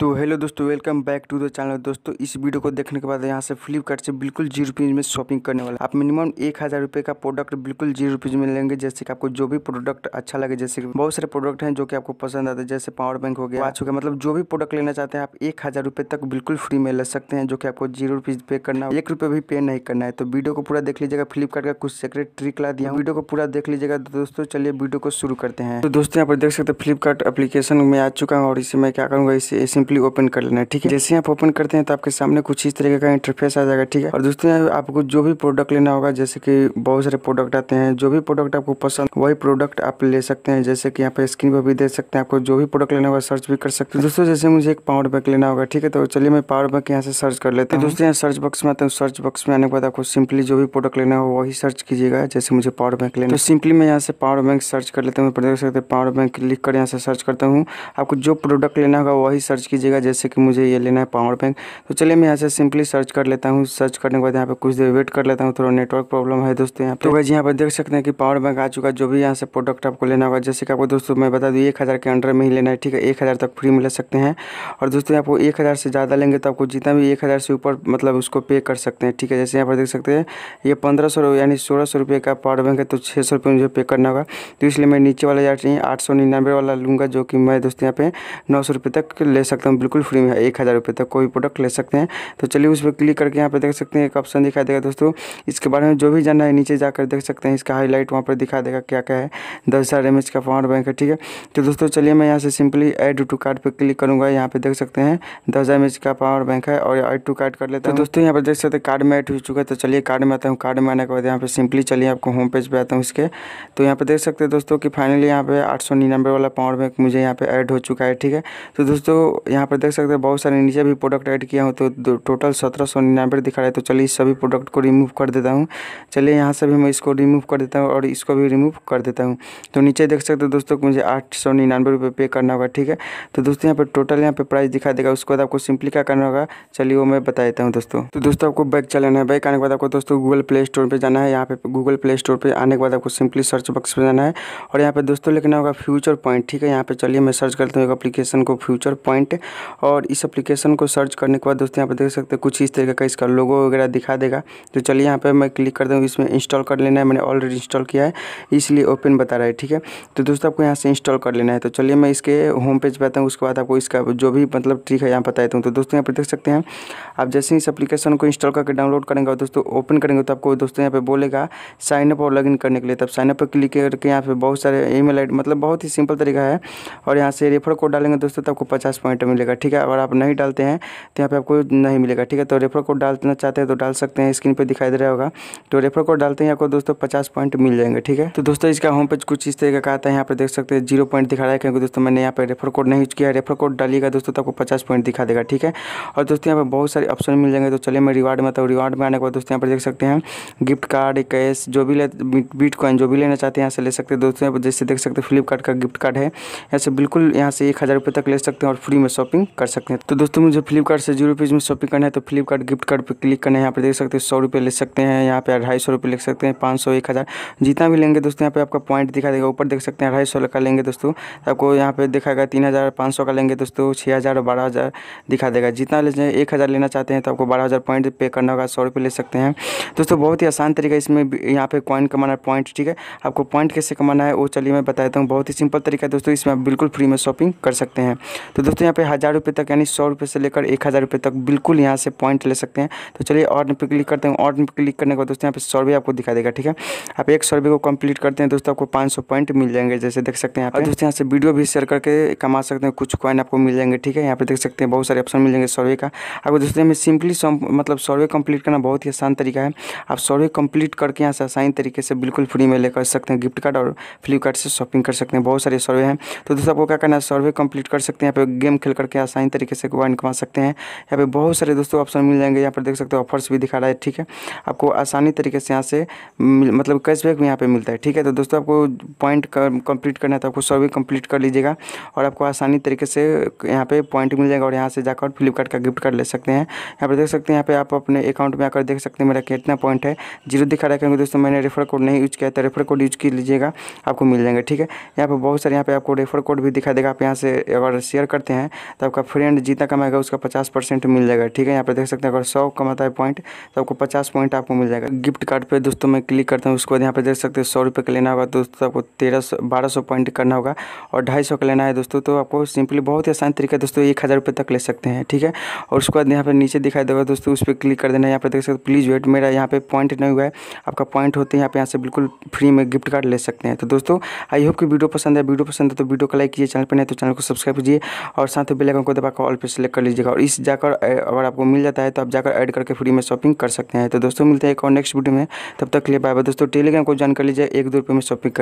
तो हेलो दोस्तों welcome back to the channel दोस्तों इस वीडियो को देखने के बाद यहाँ से फ्लिपकार्ट से बिल्कुल जीरो रुपीज़ में शॉपिंग करने वाला आप मिनिमम एक हज़ार रुपये का प्रोडक्ट बिल्कुल जीरो रुपीज़ में लेंगे जैसे कि आपको जो भी प्रोडक्ट अच्छा लगे जैसे कि बहुत सारे प्रोडक्ट हैं जो कि आपको पसंद आते हैं जैसे पावर बैंक हो गया वाच हो गया मतलब जो भी प्रोडक्ट लेना चाहते हैं आप एक हज़ार रुपये तक बिल्कुल फ्री में ले सकते हैं जो कि आपको जीरो रुपीज़ पे करना है एक रुपये भी पे नहीं करना है तो वीडियो को पूरा देख लीजिएगा फ्लिपकार्ट का कुछ सेक्रेट ट्रिक ला दिया वीडियो को पूरा देख लीजिएगा तो दोस्तों चलिए वीडियो को शुरू करते हैं तो दोस्तों यहाँ पर देख सकते हैं फ्लिपकार्ट एप्लीकेशन में आ चुका हूँ और इसे मैं क्या करूँगा इसे सिंपली ओपन कर लेना है ठीक है जैसे आप ओपन करते हैं तो आपके सामने कुछ इस तरीके का इंटरफेस आ जाएगा ठीक है और दोस्तों आपको जो भी प्रोडक्ट लेना होगा जैसे कि बहुत सारे प्रोडक्ट आते हैं जो भी प्रोडक्ट आपको पसंद वही प्रोडक्ट आप ले सकते हैं जैसे कि यहाँ पे स्क्रीन पर भी दे सकते हैं आपको जो भी प्रोडक्ट लेना होगा सर्च भी कर सकते हैं दोस्तों जैसे मुझे एक पावर बैंक लेना होगा ठीक है तो चलिए मैं पावर बैंक यहाँ से सर्च कर लेते हैं दोस्तों यहाँ सर्च बॉक्स में आते हैं सर्च बॉक्स में आने के बाद आपको सिंपली जो भी प्रोडक्ट लेना हो वही सर्च कीजिएगा जैसे मुझे पावर बैंक लेना तो सिंपली मैं यहाँ से पावर बैंक सर्च कर लेता हूँ देख सकते हैं पावर बैंक लिख कर यहाँ से सर्च करता हूँ आपको जो प्रोडक्ट लेना होगा वही सर्च कीजिएगा जैसे कि मुझे ये लेना है पावर बैंक तो चलिए मैं यहाँ से सिंपली सर्च कर लेता हूँ सर्च करने के बाद यहाँ पर कुछ देर वेट कर लेता हूँ थोड़ा नेटवर्क प्रॉब्लम है दोस्तों यहाँ तो भाई यहाँ पर देख सकते हैं कि पावर बैंक आ चुका जो भी यहाँ से प्रोडक्ट आपको लेना होगा जैसे कि आपको दोस्तों मैं बता दूँ एक हज़ार के अंडर में ही लेना है ठीक है एक हज़ार तक फ्री में ले सकते हैं और दोस्तों आपको एक हज़ार से ज़्यादा लेंगे तो आपको जितना भी एक हज़ार से ऊपर मतलब उसको पे कर सकते हैं ठीक है जैसे यहाँ पर देख सकते हैं ये पंद्रह सौ यानी सोलह सौ रुपये का पावर बैंक है तो छः सौ रुपये मुझे पे करना होगा तो इसलिए मैं नीचे वाला या आठ सौ निन्यानवे वाला लूँगा जो कि मैं दोस्तों यहाँ पे नौ सौ रुपये तक ले सकता हूँ एकदम तो बिल्कुल फ्री में है एक हज़ार रुपये तक कोई प्रोडक्ट ले सकते हैं तो चलिए उस पर क्लिक करके यहाँ पर देख सकते हैं एक ऑप्शन दिखाई देगा दोस्तों इसके बारे में जो भी जानना है नीचे जाकर देख सकते हैं इसका हाईलाइट वहाँ पर दिखा देगा क्या क्या है दस हज़ार एम का पावर बैंक है ठीक है तो दोस्तों चलिए मैं यहाँ से सिंपली एड टू कार्ड पर क्लिक करूँगा यहाँ पर देख सकते हैं दस हज़ार का पावर बैंक है और एड टू कार्ड कर लेते तो हैं दोस्तों यहाँ पर देख सकते हैं कार्ड में एड हो चुका है तो चलिए कार्ड में आता हूँ कार्ड में आने के बाद यहाँ पर सिंपली चलिए आपको होम पेज पर आता हूँ इसके तो यहाँ पर देख सकते हैं दोस्तों कि फाइनली यहाँ पे आठ वाला पावर बैंक मुझे यहाँ पर एड हो चुका है ठीक है तो दोस्तों यहाँ पर देख सकते हैं बहुत सारे नीचे भी प्रोडक्ट ऐड किया हूँ तो टोटल सत्रह सौ निन्यानवे दिखा रहे तो चलिए इस सभी प्रोडक्ट को रिमूव कर देता हूँ चलिए यहाँ से भी मैं इसको रिमूव कर देता हूँ और इसको भी रिमूव कर देता हूँ तो नीचे देख सकते हैं दोस्तों मुझे आठ सौ निन्यानवे रुपये पे करना होगा ठीक है तो दोस्तों यहाँ पर टोटल यहाँ पर प्राइस दिखा देगा उसके बाद आपको सिंपली क्या करना होगा चलिए वो मैं बता देता हूँ दोस्तों तो दोस्तों आपको बैक चलाना है बैक आने के बाद आपको दोस्तों गूगल प्ले स्टोर पर जाना है यहाँ पर गूगल प्ले स्टोर पर आने के बाद आपको सिंपली सर्च बॉक्स पर जाना है और यहाँ पर दोस्तों लिखना होगा फ्यूचर पॉइंट ठीक है यहाँ पर चलिए मैं सर्च करता हूँ एक अपलीकेशन को फ्यूचर पॉइंट और इस एप्लीकेशन को सर्च करने के बाद दोस्तों यहाँ पर देख सकते हैं कुछ इस तरीके का इसका लोगो वगैरह दिखा देगा तो चलिए यहाँ पर मैं क्लिक कर दूँ इसमें इंस्टॉल कर लेना है मैंने ऑलरेडी इंस्टॉल किया है इसलिए ओपन बता रहा है ठीक है तो दोस्तों आपको यहाँ से इंस्टॉल कर लेना है तो चलिए मैं इसके होम पेज पर आता हूँ उसके बाद आपको इसका जो भी मतलब ट्रिक है यहाँ बता देता हूँ तो दोस्तों यहाँ पर देख सकते हैं आप जैसे ही इस एप्लीकेशन को इंस्टॉल करके डाउनलोड करेंगे और दोस्तों ओपन करेंगे तो आपको दोस्तों यहाँ पर बोलेगा साइनअप और लॉगिन करने के लिए तब साइनअप पर क्लिक करके यहाँ पर बहुत सारे ई मेल मतलब बहुत ही सिंपल तरीका है और यहाँ से रेफर कोड डालेंगे दोस्तों तो आपको पचास पॉइंट मिलेगा ठीक है अगर आप नहीं डालते हैं तो यहाँ पर आपको नहीं मिलेगा ठीक है तो रेफर कोड डालना चाहते हैं तो डाल सकते हैं स्क्रीन पर दिखाई दे रहा होगा तो रेफर कोड डालते हैं आपको दोस्तों पचास पॉइंट मिल जाएंगे ठीक है तो दोस्तों इसका होम पेज कुछ इस तरीके का आता है यहाँ पर देख सकते हैं जीरो पॉइंट दिखा रहा है क्योंकि दोस्तों मैंने यहाँ पर रेफर कोड नहीं यूज किया रेफर कोड डालिएगा दोस्तों तो आपको पचास पॉइंट दिखा देगा ठीक है और दोस्तों यहाँ पर बहुत सारे ऑप्शन मिल जाएंगे तो चलिए मैं रिवार्ड में तो रिवार्ड में आने के बाद दोस्तों यहाँ पर देख सकते हैं गिफ्ट कार्ड कैश जो भी बीट कॉइन जो भी लेना चाहते हैं यहाँ से ले सकते हैं दोस्तों यहाँ पर जैसे देख सकते हैं फ्लिपकार्ट का गिफ्ट कार्ड है यहाँ से बिल्कुल यहाँ से एक हज़ार रुपये तक ले सकते हैं और फ्री में शॉपिंग कर सकते हैं तो दोस्तों मुझे फ्लिपकार्ट से जीरो रुपीज़ में शॉपिंग करना है तो फ्लिपकार्ट गिफ्ट कार्ड पर क्लिक करना है यहाँ पर देख सकते हैं सौ रुपये ले सकते हैं यहाँ पे अढ़ाई सौ रुपये ले सकते हैं पाँच सौ एक हज़ार जितना भी लेंगे दोस्तों यहाँ पे आपका पॉइंट दिखा देगा ऊपर देख सकते हैं अढ़ाई सौ का लेंगे दोस्तों आपको यहाँ पे दिखाएगा तीन हज़ार पाँच सौ का लेंगे दोस्तों छः हज़ार और बारह हज़ार दिखा देगा जितना ले एक हज़ार लेना चाहते हैं तो आपको बारह हज़ार पॉइंट पे करना होगा सौ रुपये ले सकते हैं दोस्तों बहुत ही आसान तरीका इसमें यहाँ पे कॉइन कमाना है पॉइंट ठीक है आपको पॉइंट कैसे कमाना है वो चलिए मैं बताता हूँ बहुत ही सिंपल तरीका है दोस्तों इसमें आप बिल्कुल फ्री में शॉपिंग कर सकते हैं तो दोस्तों यहाँ पे हज़ार रुपये तक यानी सौ रुपये से लेकर एक हज़ार रुपये तक बिल्कुल यहाँ से पॉइंट ले सकते हैं तो चलिए ऑर्डर पे क्लिक करते हैं ऑर्डर पे क्लिक करने के बाद दोस्तों यहाँ पे सर्वे आपको दिखा देगा ठीक है आप एक सर्वे को कंप्लीट करते हैं दोस्तों आपको पाँच पॉइंट मिल जाएंगे जैसे देख सकते हैं आप दोस्तों यहाँ से वीडियो भी शेयर करके कमा सकते हैं कुछ कॉइन आपको मिल जाएंगे ठीक है यहाँ पर देख सकते हैं बहुत सारे ऑप्शन मिल जाएंगे सर्वे का आपको दोस्तों में सिंपली मतलब सर्वे कम्प्लीट करना बहुत ही आसान तरीका है आप सर्वे कंप्लीट करके यहाँ से आसान तरीके से बिल्कुल फ्री में लेकर सकते हैं गिफ्ट कार्ड और फ्लिपकार्ट से शॉपिंग कर सकते हैं बहुत सारे सर्वे हैं तो दोस्तों आपको क्या करना है सर्वे कंप्लीट कर सकते हैं यहाँ पर गेम खेल करके आसानी तरीके से अर्न कमा सकते हैं यहाँ पे बहुत सारे दोस्तों ऑप्शन मिल जाएंगे यहाँ पर देख सकते हो ऑफर्स भी दिखा रहा है ठीक है आपको आसानी तरीके से यहाँ से मतलब कैशबैक भी यहाँ पर मिलता है ठीक है तो दोस्तों आपको पॉइंट कंप्लीट करना है तो आपको सर्वे कंप्लीट कर लीजिएगा और आपको आसानी तरीके से यहाँ पे पॉइंट मिल जाएगा और यहाँ से जाकर फ्लिपकार्ट का गिफ्ट कार्ड ले सकते हैं यहाँ पर देख सकते हैं यहाँ पे आप अपने अकाउंट में आकर देख सकते हैं मेरा कितना पॉइंट है जीरो दिखा रहा है क्योंकि दोस्तों मैंने रेफर कोड नहीं यूज़ किया था रेफर कोड यूज़ कर लीजिएगा आपको मिल जाएंगे ठीक है यहाँ पर बहुत सारे यहाँ पे आपको रेफर कोड भी दिखा देगा आप यहाँ से अगर शेयर करते हैं तो आपका फ्रेंड जितना कमाएगा उसका पचास परसेंट मिल जाएगा ठीक है यहाँ पर देख सकते हैं अगर सौ कमाता है पॉइंट तो आपको पचास पॉइंट आपको मिल जाएगा गिफ्ट कार्ड पर दोस्तों मैं क्लिक करता हूँ उसके बाद यहाँ पर देख सकते हैं सौ रुपये का लेना होगा दोस्तों आपको तेरह सौ बारह सौ पॉइंट करना होगा और ढाई सौ का लेना है दोस्तों तो आपको सिंपली बहुत ही आसान तरीका दोस्तों एक हज़ार रुपये तक ले सकते हैं ठीक है और उसके बाद यहाँ पर नीचे दिखाई देगा दोस्तों उस पर क्लिक कर देना है यहाँ पर देख सकते प्लीज़ वेट मेरा यहाँ पर पॉइंट नहीं हुआ है आपका पॉइंट होते हैं यहाँ पर यहाँ से बिल्कुल फ्री में गिफ्ट कार्ड ले सकते हैं तो दोस्तों आई होप कि वीडियो पसंद है वीडियो पसंद है तो वीडियो को लाइक कीजिए चैनल पर नहीं तो चैनल को सब्सक्राइब कीजिए और साथ बेल आइकन को दबाकर ऑल पे सेलेक्ट कर लीजिएगा और इस जाकर अगर आपको मिल जाता है तो आप जाकर ऐड करके फ्री में शॉपिंग कर सकते हैं तो दोस्तों मिलते हैं एक और नेक्स्ट वीडियो में तब तक के लिए बाय बाय दोस्तों टेलीग्राम को ज्वाइन कर लीजिए एक दो रुपये में शॉपिंग कर